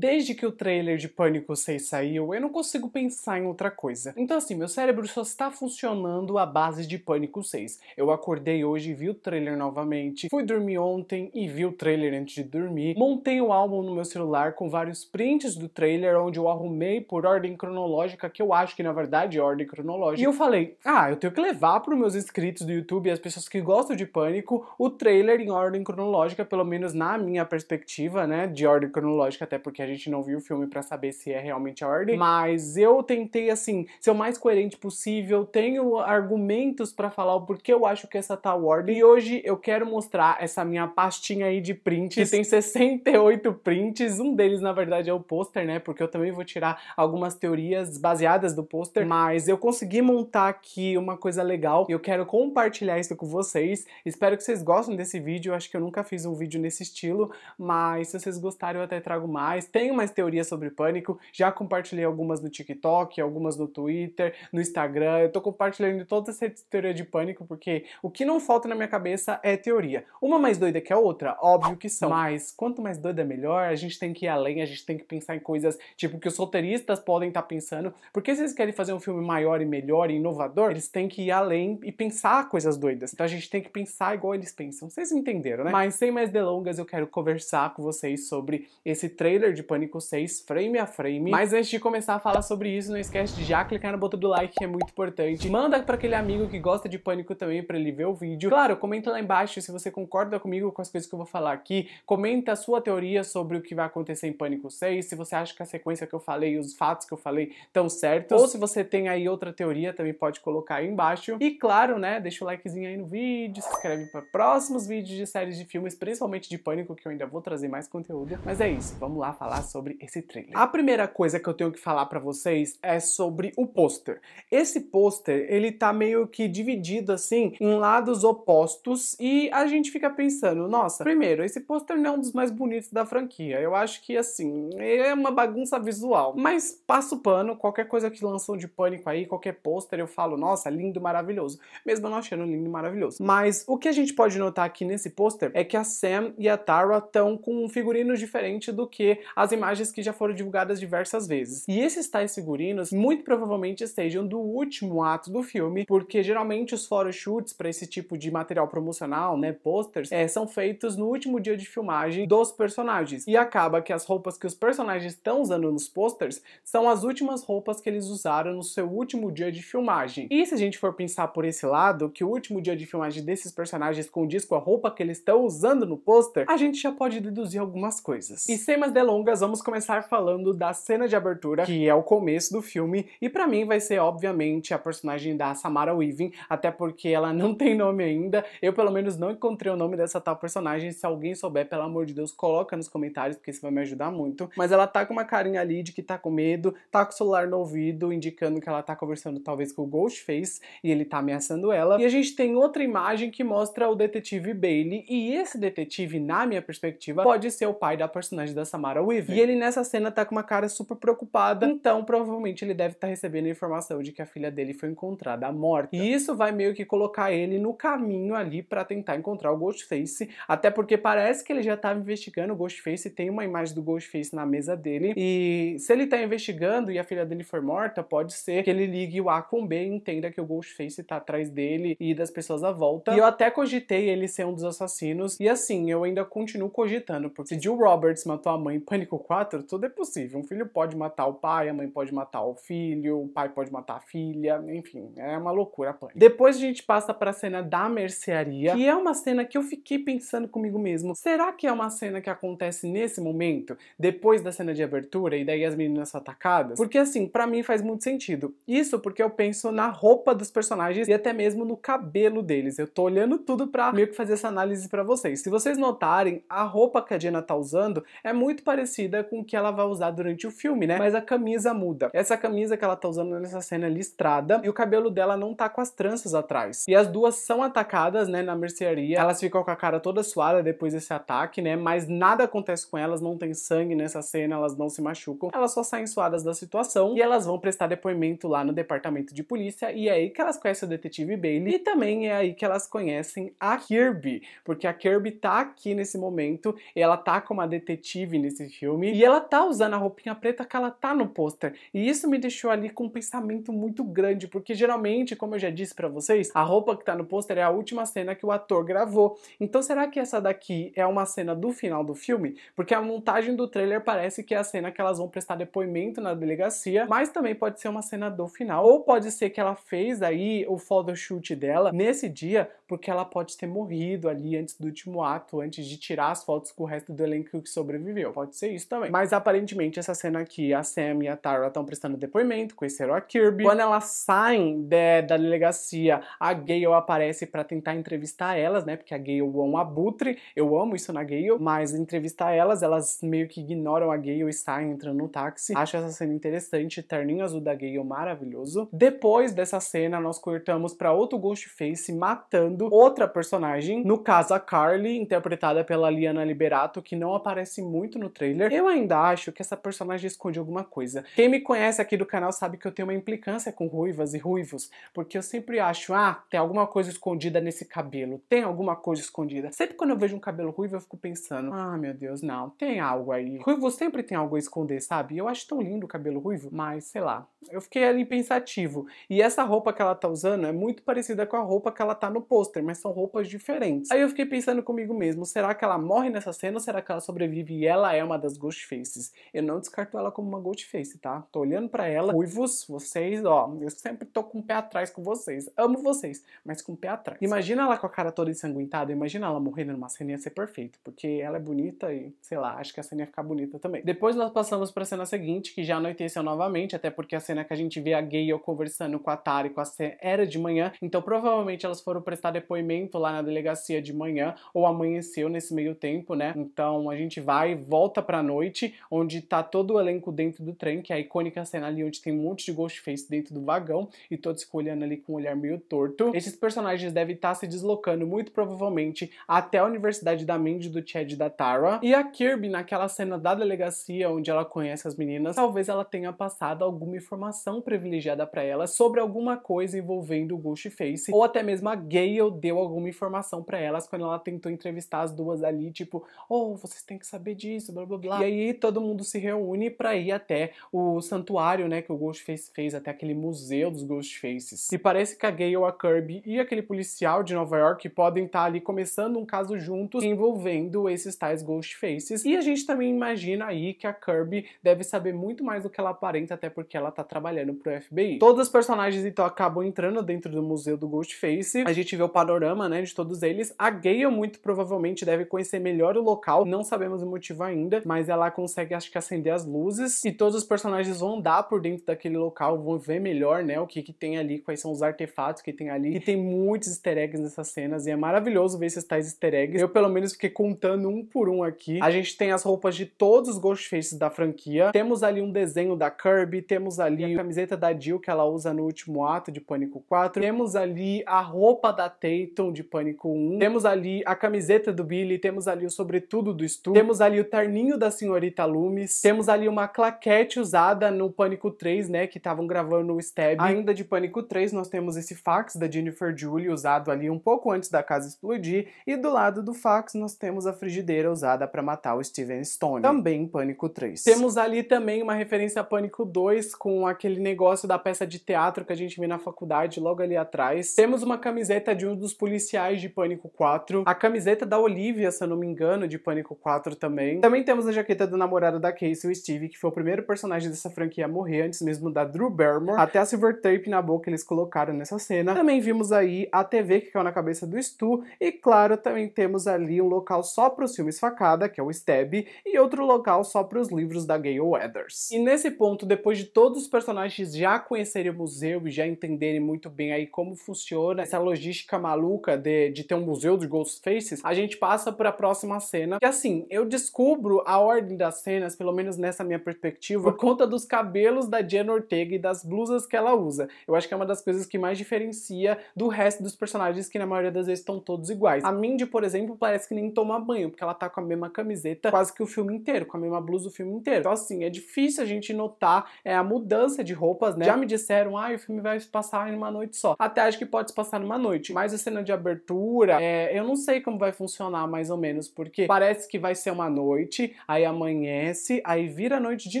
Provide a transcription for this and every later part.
Desde que o trailer de Pânico 6 saiu, eu não consigo pensar em outra coisa. Então, assim, meu cérebro só está funcionando à base de Pânico 6. Eu acordei hoje e vi o trailer novamente, fui dormir ontem e vi o trailer antes de dormir, montei o um álbum no meu celular com vários prints do trailer, onde eu arrumei por ordem cronológica, que eu acho que na verdade é ordem cronológica. E eu falei, ah, eu tenho que levar para os meus inscritos do YouTube e as pessoas que gostam de Pânico o trailer em ordem cronológica, pelo menos na minha perspectiva, né, de ordem cronológica, até porque a gente não viu o filme para saber se é realmente a ordem, mas eu tentei, assim, ser o mais coerente possível, tenho argumentos para falar o porquê eu acho que essa tal tá ordem, e hoje eu quero mostrar essa minha pastinha aí de prints, que tem 68 prints, um deles, na verdade, é o pôster, né, porque eu também vou tirar algumas teorias baseadas do pôster, mas eu consegui montar aqui uma coisa legal, e eu quero compartilhar isso com vocês, espero que vocês gostem desse vídeo, eu acho que eu nunca fiz um vídeo nesse estilo, mas se vocês gostarem eu até trago mais, tem tenho mais teorias sobre pânico, já compartilhei algumas no TikTok, algumas no Twitter, no Instagram. Eu tô compartilhando toda essa teoria de pânico porque o que não falta na minha cabeça é teoria. Uma mais doida que a outra, óbvio que são. Mas quanto mais doida melhor, a gente tem que ir além, a gente tem que pensar em coisas tipo que os solteiristas podem estar tá pensando, porque se eles querem fazer um filme maior e melhor e inovador, eles têm que ir além e pensar coisas doidas. Então a gente tem que pensar igual eles pensam. Vocês entenderam, né? Mas sem mais delongas, eu quero conversar com vocês sobre esse trailer de Pânico 6 frame a frame. Mas antes de começar a falar sobre isso, não esquece de já clicar no botão do like, que é muito importante. Manda para aquele amigo que gosta de Pânico também para ele ver o vídeo. Claro, comenta lá embaixo se você concorda comigo com as coisas que eu vou falar aqui. Comenta a sua teoria sobre o que vai acontecer em Pânico 6, se você acha que a sequência que eu falei, e os fatos que eu falei estão certos. Ou se você tem aí outra teoria, também pode colocar aí embaixo. E claro, né, deixa o likezinho aí no vídeo, se inscreve para próximos vídeos de séries de filmes, principalmente de Pânico, que eu ainda vou trazer mais conteúdo. Mas é isso, vamos lá falar falar sobre esse trailer. A primeira coisa que eu tenho que falar para vocês é sobre o pôster. Esse pôster, ele tá meio que dividido assim em lados opostos e a gente fica pensando, nossa, primeiro, esse pôster não é um dos mais bonitos da franquia. Eu acho que assim, é uma bagunça visual. Mas passo pano, qualquer coisa que lançam de pânico aí, qualquer pôster, eu falo, nossa, lindo, maravilhoso. Mesmo não achando lindo e maravilhoso. Mas o que a gente pode notar aqui nesse pôster é que a Sam e a Tara estão com um figurino diferente do que as as imagens que já foram divulgadas diversas vezes. E esses tais figurinos muito provavelmente estejam do último ato do filme, porque geralmente os photoshoots para esse tipo de material promocional, né, posters, é, são feitos no último dia de filmagem dos personagens. E acaba que as roupas que os personagens estão usando nos posters são as últimas roupas que eles usaram no seu último dia de filmagem. E se a gente for pensar por esse lado, que o último dia de filmagem desses personagens condiz com a roupa que eles estão usando no pôster, a gente já pode deduzir algumas coisas. E sem mais delongas, vamos começar falando da cena de abertura, que é o começo do filme, e para mim vai ser, obviamente, a personagem da Samara Weaving, até porque ela não tem nome ainda. Eu, pelo menos, não encontrei o nome dessa tal personagem. Se alguém souber, pelo amor de Deus, coloca nos comentários, porque isso vai me ajudar muito. Mas ela tá com uma carinha ali de que tá com medo, tá com o celular no ouvido, indicando que ela tá conversando talvez com o Ghostface, e ele tá ameaçando ela. E a gente tem outra imagem que mostra o detetive Bailey, e esse detetive, na minha perspectiva, pode ser o pai da personagem da Samara Weaving. E ele nessa cena tá com uma cara super preocupada, então provavelmente ele deve estar tá recebendo a informação de que a filha dele foi encontrada morta. E isso vai meio que colocar ele no caminho ali para tentar encontrar o Ghostface, até porque parece que ele já tava investigando o Ghostface, tem uma imagem do Ghostface na mesa dele, e se ele tá investigando e a filha dele foi morta, pode ser que ele ligue o A com B e entenda que o Ghostface tá atrás dele e das pessoas à volta. E eu até cogitei ele ser um dos assassinos, e assim, eu ainda continuo cogitando, porque se Jill Roberts matou a mãe em 4, tudo é possível. Um filho pode matar o pai, a mãe pode matar o filho, o pai pode matar a filha, enfim, é uma loucura, pânico. Depois a gente passa para a cena da mercearia, que é uma cena que eu fiquei pensando comigo mesmo. Será que é uma cena que acontece nesse momento, depois da cena de abertura e daí as meninas são atacadas? Porque assim, para mim faz muito sentido. Isso porque eu penso na roupa dos personagens e até mesmo no cabelo deles. Eu tô olhando tudo para meio que fazer essa análise para vocês. Se vocês notarem, a roupa que a Diana tá usando é muito parecida parecida com o que ela vai usar durante o filme, né? Mas a camisa muda. Essa camisa que ela tá usando nessa cena é listrada e o cabelo dela não tá com as tranças atrás. E as duas são atacadas, né, na mercearia. Elas ficam com a cara toda suada depois desse ataque, né? Mas nada acontece com elas, não tem sangue nessa cena, elas não se machucam. Elas só saem suadas da situação e elas vão prestar depoimento lá no departamento de polícia e é aí que elas conhecem o detetive Bailey e também é aí que elas conhecem a Kirby, porque a Kirby tá aqui nesse momento, ela tá como a detetive nesse filme filme. E ela tá usando a roupinha preta que ela tá no pôster. E isso me deixou ali com um pensamento muito grande, porque geralmente, como eu já disse para vocês, a roupa que tá no pôster é a última cena que o ator gravou. Então será que essa daqui é uma cena do final do filme? Porque a montagem do trailer parece que é a cena que elas vão prestar depoimento na delegacia, mas também pode ser uma cena do final. Ou pode ser que ela fez aí o photoshoot dela nesse dia, porque ela pode ter morrido ali antes do último ato, antes de tirar as fotos com o resto do elenco que sobreviveu. Pode ser isso isso também. Mas aparentemente essa cena aqui, a Sam e a Tara estão prestando depoimento, conheceram a Kirby. Quando elas saem de, da delegacia, a Gale aparece para tentar entrevistar elas, né? Porque a Gale é um abutre, eu amo isso na Gale, mas entrevistar elas, elas meio que ignoram a Gale e saem entrando no táxi. Acho essa cena interessante, terninho azul da Gale maravilhoso. Depois dessa cena, nós cortamos para outro Ghostface matando outra personagem, no caso a Carly, interpretada pela Liana Liberato, que não aparece muito no trailer, eu ainda acho que essa personagem esconde alguma coisa. Quem me conhece aqui do canal sabe que eu tenho uma implicância com ruivas e ruivos, porque eu sempre acho, ah, tem alguma coisa escondida nesse cabelo, tem alguma coisa escondida. Sempre quando eu vejo um cabelo ruivo, eu fico pensando, ah, meu Deus, não, tem algo aí. Ruivo sempre tem algo a esconder, sabe? Eu acho tão lindo o cabelo ruivo, mas sei lá. Eu fiquei ali pensativo. E essa roupa que ela tá usando é muito parecida com a roupa que ela tá no pôster, mas são roupas diferentes. Aí eu fiquei pensando comigo mesmo, será que ela morre nessa cena ou será que ela sobrevive e ela é uma das Ghostfaces. Eu não descarto ela como uma Ghostface, tá? Tô olhando para ela. Uivos, vocês, ó, eu sempre tô com o pé atrás com vocês. Amo vocês, mas com o pé atrás. Imagina ela com a cara toda ensanguentada, imagina ela morrendo numa cena ia ser perfeito, porque ela é bonita e, sei lá, acho que a cena ia ficar bonita também. Depois nós passamos pra cena seguinte, que já anoiteceu novamente, até porque a cena que a gente vê a Gale conversando com a Tari e com a Sam era de manhã, então provavelmente elas foram prestar depoimento lá na delegacia de manhã, ou amanheceu nesse meio tempo, né? Então a gente vai, volta pra à noite, onde tá todo o elenco dentro do trem, que é a icônica cena ali onde tem um monte de Ghostface dentro do vagão e todos olhando ali com um olhar meio torto. Esses personagens devem estar tá se deslocando muito provavelmente até a Universidade da Mandy, do Chad e da Tara. E a Kirby, naquela cena da delegacia onde ela conhece as meninas, talvez ela tenha passado alguma informação privilegiada para ela sobre alguma coisa envolvendo o Ghostface, ou até mesmo a Gale deu alguma informação para elas quando ela tentou entrevistar as duas ali, tipo, oh, vocês têm que saber disso, blá blá blá lá. E aí todo mundo se reúne para ir até o santuário, né, que o Ghostface fez, até aquele museu dos Ghostfaces. E parece que a Gale, a Kirby e aquele policial de Nova York podem estar tá ali começando um caso juntos envolvendo esses tais Ghostfaces. E a gente também imagina aí que a Kirby deve saber muito mais do que ela aparenta, até porque ela tá trabalhando pro FBI. Todos os personagens então acabam entrando dentro do museu do Ghostface. A gente vê o panorama, né, de todos eles. A Gale muito provavelmente deve conhecer melhor o local, não sabemos o motivo ainda, mas mas ela consegue, acho que, acender as luzes e todos os personagens vão andar por dentro daquele local, vão ver melhor, né, o que que tem ali, quais são os artefatos que tem ali. E tem muitos easter eggs nessas cenas e é maravilhoso ver esses tais easter eggs. Eu, pelo menos, fiquei contando um por um aqui. A gente tem as roupas de todos os Ghostfaces da franquia. Temos ali um desenho da Kirby, temos ali a camiseta da Jill que ela usa no último ato de Pânico 4. Temos ali a roupa da Tatum de Pânico 1. Temos ali a camiseta do Billy, temos ali o sobretudo do Stu. Temos ali o terninho da senhorita Loomis. Temos ali uma claquete usada no Pânico 3, né, que estavam gravando o Stab. Ainda de Pânico 3, nós temos esse fax da Jennifer Julie usado ali um pouco antes da casa explodir e do lado do fax nós temos a frigideira usada para matar o Steven Stone. Também em Pânico 3. Temos ali também uma referência a Pânico 2 com aquele negócio da peça de teatro que a gente vê na faculdade logo ali atrás. Temos uma camiseta de um dos policiais de Pânico 4, a camiseta da Olivia, se eu não me engano, de Pânico 4 também. Também temos a jaqueta do namorado da Casey, o Steve, que foi o primeiro personagem dessa franquia a morrer antes mesmo da Drew Barrymore, até a silver tape na boca eles colocaram nessa cena. Também vimos aí a TV que caiu na cabeça do Stu, e claro, também temos ali um local só para os filmes facada, que é o Stab, e outro local só para os livros da Gayle Weathers. E nesse ponto, depois de todos os personagens já conhecerem o museu e já entenderem muito bem aí como funciona essa logística maluca de, de ter um museu de Ghost Faces, a gente passa para a próxima cena, que assim, eu descubro a hora ordem das cenas, pelo menos nessa minha perspectiva, por conta dos cabelos da Jenna Ortega e das blusas que ela usa. Eu acho que é uma das coisas que mais diferencia do resto dos personagens que na maioria das vezes estão todos iguais. A Mindy, por exemplo, parece que nem toma banho, porque ela tá com a mesma camiseta quase que o filme inteiro, com a mesma blusa o filme inteiro. Então assim, é difícil a gente notar é, a mudança de roupas, né? Já me disseram, ah, o filme vai se passar em uma noite só. Até acho que pode se passar numa noite, mas a cena de abertura, é, eu não sei como vai funcionar mais ou menos, porque parece que vai ser uma noite, aí aí amanhece, aí vira noite de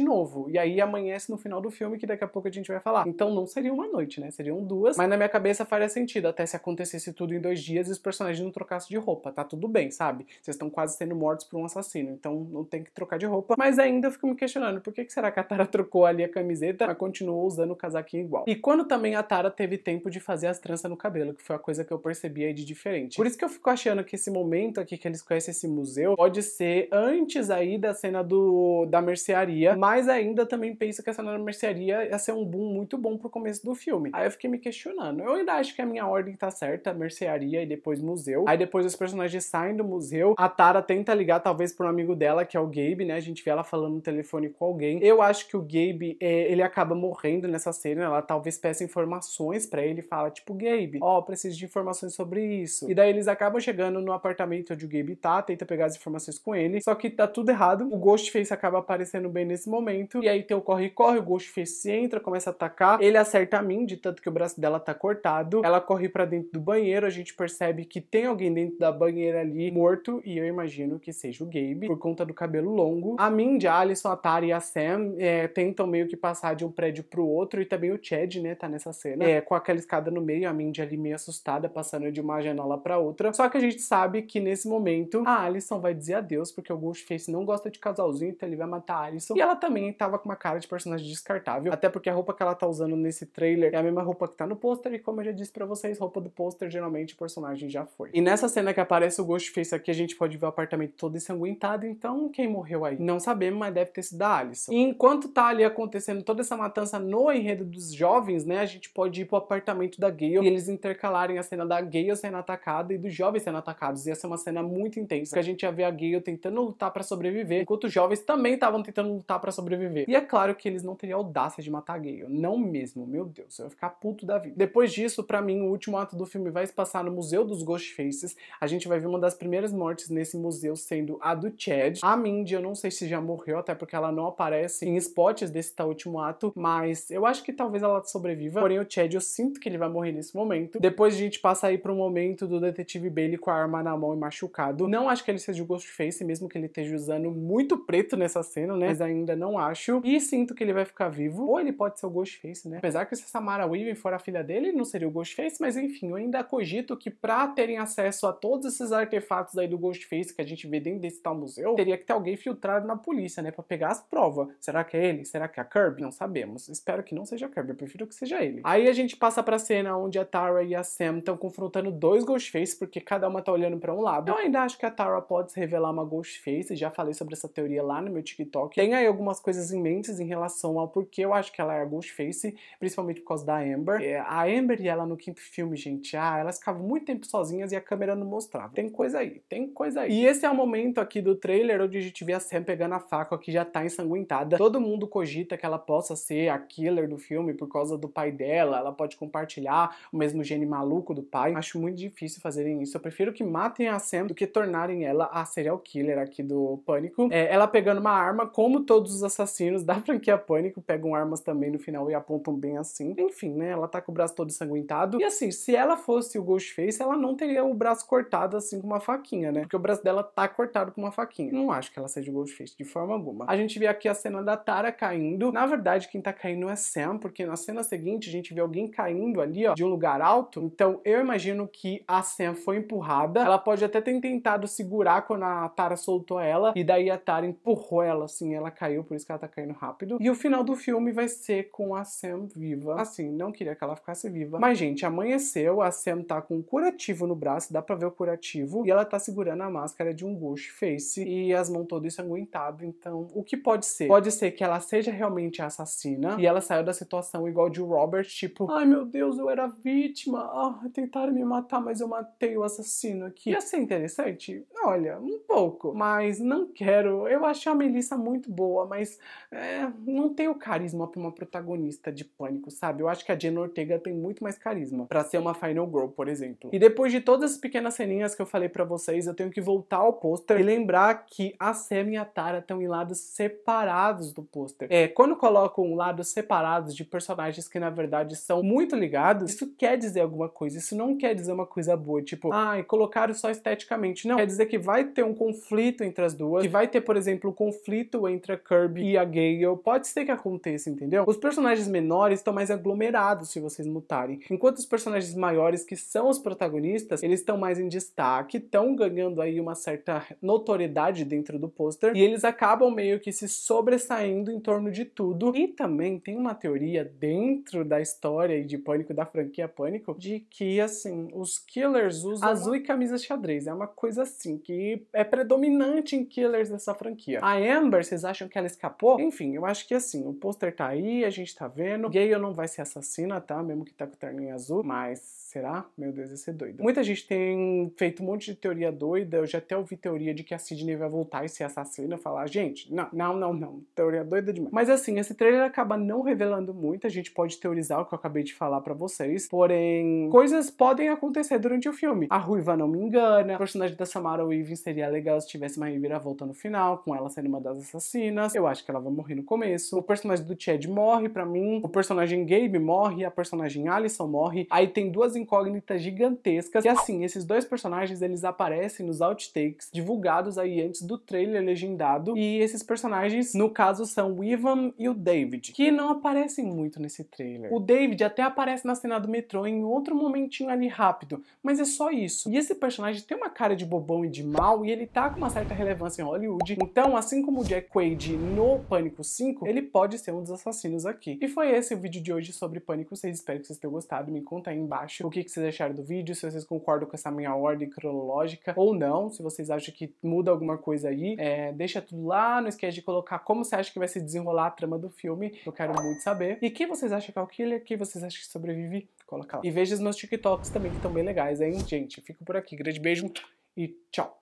novo. E aí amanhece no final do filme, que daqui a pouco a gente vai falar. Então não seria uma noite, né? Seriam duas. Mas na minha cabeça faria sentido. Até se acontecesse tudo em dois dias e os personagens não trocassem de roupa. Tá tudo bem, sabe? Vocês estão quase sendo mortos por um assassino. Então não tem que trocar de roupa. Mas ainda eu fico me questionando: por que, que será que a Tara trocou ali a camiseta, mas continuou usando o casaquinho igual? E quando também a Tara teve tempo de fazer as tranças no cabelo, que foi a coisa que eu percebi aí de diferente. Por isso que eu fico achando que esse momento aqui que eles conhecem esse museu pode ser antes aí da a cena do, da mercearia, mas ainda também pensa que a cena da mercearia ia ser um boom muito bom pro começo do filme. Aí eu fiquei me questionando. Eu ainda acho que a minha ordem tá certa, mercearia e depois museu. Aí depois os personagens saem do museu, a Tara tenta ligar talvez pro amigo dela, que é o Gabe, né? A gente vê ela falando no telefone com alguém. Eu acho que o Gabe, é, ele acaba morrendo nessa cena, ela talvez peça informações para ele, fala tipo, Gabe, ó, preciso de informações sobre isso. E daí eles acabam chegando no apartamento onde o Gabe tá, tenta pegar as informações com ele, só que tá tudo errado o Ghostface acaba aparecendo bem nesse momento. E aí tem o corre-corre, o Ghostface entra, começa a atacar. Ele acerta a Mindy, tanto que o braço dela tá cortado. Ela corre para dentro do banheiro, a gente percebe que tem alguém dentro da banheira ali morto, e eu imagino que seja o Gabe, por conta do cabelo longo. A Mindy, a Alison, a Tara e a Sam é, tentam meio que passar de um prédio pro outro, e também o Chad, né, tá nessa cena. É, com aquela escada no meio, a Mindy ali meio assustada, passando de uma janela para outra. Só que a gente sabe que nesse momento a Alison vai dizer adeus, porque o Ghostface não gosta gosta de casalzinho, então ele vai matar a Alison. E ela também tava com uma cara de personagem descartável, até porque a roupa que ela tá usando nesse trailer é a mesma roupa que tá no pôster, e como eu já disse pra vocês, roupa do pôster geralmente o personagem já foi. E nessa cena que aparece o Ghostface aqui, a gente pode ver o apartamento todo ensanguentado, então quem morreu aí? Não sabemos, mas deve ter sido a Alison. E enquanto tá ali acontecendo toda essa matança no enredo dos jovens, né, a gente pode ir pro apartamento da Gale e eles intercalarem a cena da Gale sendo atacada e dos jovens sendo atacados. Ia ser uma cena muito intensa, que a gente ia ver a Gale tentando lutar para sobreviver sobreviver, enquanto os jovens também estavam tentando lutar para sobreviver. E é claro que eles não teriam audácia de matar gay, não mesmo, meu Deus, eu ia ficar puto da vida. Depois disso, para mim, o último ato do filme vai se passar no Museu dos Ghostfaces. A gente vai ver uma das primeiras mortes nesse museu sendo a do Chad. A Mindy, eu não sei se já morreu, até porque ela não aparece em spots desse tal último ato, mas eu acho que talvez ela sobreviva. Porém, o Chad, eu sinto que ele vai morrer nesse momento. Depois a gente passa aí pro momento do detetive Bailey com a arma na mão e machucado. Não acho que ele seja o Ghostface, mesmo que ele esteja usando muito preto nessa cena, né? Mas ainda não acho. E sinto que ele vai ficar vivo. Ou ele pode ser o Ghostface, né? Apesar que se Samara Weaving for a filha dele, não seria o Ghostface, mas enfim, eu ainda cogito que pra terem acesso a todos esses artefatos aí do Ghostface que a gente vê dentro desse tal museu, teria que ter alguém filtrado na polícia, né? Pra pegar as provas. Será que é ele? Será que é a Kirby? Não sabemos. Espero que não seja a Kirby, eu prefiro que seja ele. Aí a gente passa pra cena onde a Tara e a Sam estão confrontando dois Ghostface, porque cada uma tá olhando pra um lado. Eu ainda acho que a Tara pode se revelar uma Ghostface, já falei sobre sobre essa teoria lá no meu TikTok. Tem aí algumas coisas em mentes em relação ao porquê eu acho que ela é a Ghostface, principalmente por causa da Amber. É, a Amber e ela no quinto filme, gente, ah, elas ficavam muito tempo sozinhas e a câmera não mostrava. Tem coisa aí, tem coisa aí. E esse é o momento aqui do trailer onde a gente vê a Sam pegando a faca que já tá ensanguentada. Todo mundo cogita que ela possa ser a killer do filme por causa do pai dela, ela pode compartilhar o mesmo gene maluco do pai. Acho muito difícil fazerem isso. Eu prefiro que matem a Sam do que tornarem ela a serial killer aqui do Pânico. Pânico. Uhum. É, ela pegando uma arma, como todos os assassinos da franquia Pânico pegam armas também no final e apontam bem assim. Enfim, né? Ela tá com o braço todo sanguentado E assim, se ela fosse o Ghostface, ela não teria o braço cortado assim com uma faquinha, né? Porque o braço dela tá cortado com uma faquinha. Não acho que ela seja o Ghostface de forma alguma. A gente vê aqui a cena da Tara caindo. Na verdade, quem tá caindo é Sam, porque na cena seguinte a gente vê alguém caindo ali, ó, de um lugar alto. Então eu imagino que a Sam foi empurrada. Ela pode até ter tentado segurar quando a Tara soltou ela e daí a Tara empurrou ela, assim, ela caiu, por isso que ela tá caindo rápido. E o final do filme vai ser com a Sam viva. Assim, não queria que ela ficasse viva. Mas, gente, amanheceu, a Sam tá com um curativo no braço, dá pra ver o curativo, e ela tá segurando a máscara de um ghost face e as mãos todas ensanguentadas. Então, o que pode ser? Pode ser que ela seja realmente assassina e ela saiu da situação igual de Robert, tipo, ai meu Deus, eu era vítima, ah, tentaram me matar, mas eu matei o assassino aqui. Ia ser interessante? Olha, um pouco, mas não quero eu achei a Melissa muito boa, mas é, não tem o carisma para uma protagonista de pânico, sabe? Eu acho que a Jenna Ortega tem muito mais carisma para ser uma Final Girl, por exemplo. E depois de todas as pequenas ceninhas que eu falei para vocês, eu tenho que voltar ao pôster e lembrar que a Sam e a Tara estão em lados separados do pôster. É, quando colocam lados separados de personagens que na verdade são muito ligados, isso quer dizer alguma coisa, isso não quer dizer uma coisa boa, tipo, ai, ah, colocaram só esteticamente. Não, quer dizer que vai ter um conflito entre as duas, que vai ter, por exemplo, o conflito entre a Kirby e a Gale. Pode ser que aconteça, entendeu? Os personagens menores estão mais aglomerados, se vocês notarem. Enquanto os personagens maiores, que são os protagonistas, eles estão mais em destaque, estão ganhando aí uma certa notoriedade dentro do pôster, e eles acabam meio que se sobressaindo em torno de tudo. E também tem uma teoria dentro da história e de Pânico, da franquia Pânico, de que, assim, os Killers usam azul uma... e camisa xadrez. É uma coisa assim, que é predominante em Killers essa dessa franquia. A Amber, vocês acham que ela escapou? Enfim, eu acho que assim, o pôster tá aí, a gente tá vendo. Gale não vai ser assassina, tá? Mesmo que tá com o terninho azul, mas Será? Meu Deus, isso é doido. Muita gente tem feito um monte de teoria doida. Eu já até ouvi teoria de que a Sidney vai voltar e ser assassina. Falar, gente, não, não, não, não. Teoria doida demais. Mas assim, esse trailer acaba não revelando muito. A gente pode teorizar o que eu acabei de falar para vocês. Porém, coisas podem acontecer durante o filme. A Ruiva não me engana. O personagem da Samara Weaving seria legal se tivesse uma reviravolta no final, com ela sendo uma das assassinas. Eu acho que ela vai morrer no começo. O personagem do Chad morre para mim. O personagem Gabe morre. A personagem Alison morre. Aí tem duas incógnitas gigantescas. E assim, esses dois personagens eles aparecem nos outtakes divulgados aí antes do trailer legendado. E esses personagens, no caso, são o Ivan e o David, que não aparecem muito nesse trailer. O David até aparece na cena do metrô em outro momentinho ali rápido, mas é só isso. E esse personagem tem uma cara de bobão e de mal e ele tá com uma certa relevância em Hollywood. Então, assim como o Jack Quaid no Pânico 5, ele pode ser um dos assassinos aqui. E foi esse o vídeo de hoje sobre Pânico 6. Espero que vocês tenham gostado. Me conta aí embaixo o que, vocês acharam do vídeo, se vocês concordam com essa minha ordem cronológica ou não, se vocês acham que muda alguma coisa aí, é, deixa tudo lá, não esquece de colocar como você acha que vai se desenrolar a trama do filme, eu quero muito saber. E quem vocês acham que é o killer, quem vocês acham que sobrevive, coloca lá. E veja os meus TikToks também, que estão bem legais, hein, gente? Fico por aqui, grande beijo e tchau!